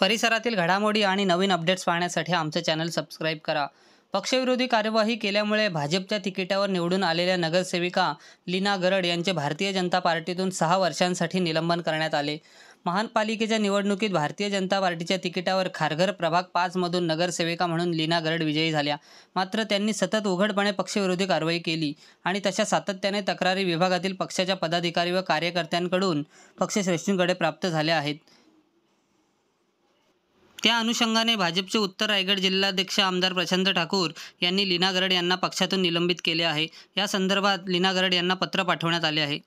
परिसरातील घडामोडी आणि नवीन अपडेट्स पाहण्यासाठी आमचं चॅनल सबस्क्राईब करा पक्षविरोधी कार्यवाही केल्यामुळे भाजपच्या तिकिटावर निवडून आलेल्या नगरसेविका लीना गरड यांचे भारतीय जनता पार्टीतून सहा वर्षांसाठी निलंबन करण्यात आले महानपालिकेच्या निवडणुकीत भारतीय जनता पार्टीच्या तिकिटावर खारघर प्रभाग पाचमधून नगरसेविका म्हणून लीना गरड विजयी झाल्या मात्र त्यांनी सतत उघडपणे पक्षविरोधी कारवाई केली आणि तशा सातत्याने तक्रारी विभागातील पक्षाच्या पदाधिकारी व कार्यकर्त्यांकडून पक्षश्रेष्ठींकडे प्राप्त झाल्या आहेत त्या अनुषंगाने भाजपचे उत्तर रायगड जिल्हाध्यक्ष आमदार प्रशांत ठाकूर यांनी लीना गरड यांना पक्षातून निलंबित केले आहे या संदर्भात लीना गरड यांना पत्र पाठवण्यात आले आहे